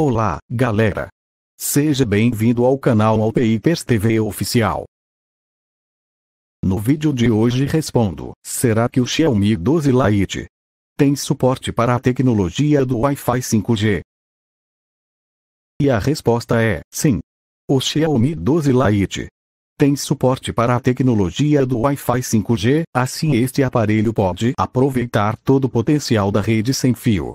Olá, galera! Seja bem-vindo ao canal Alpeipers TV Oficial. No vídeo de hoje respondo, será que o Xiaomi 12 Lite tem suporte para a tecnologia do Wi-Fi 5G? E a resposta é, sim. O Xiaomi 12 Lite tem suporte para a tecnologia do Wi-Fi 5G, assim este aparelho pode aproveitar todo o potencial da rede sem fio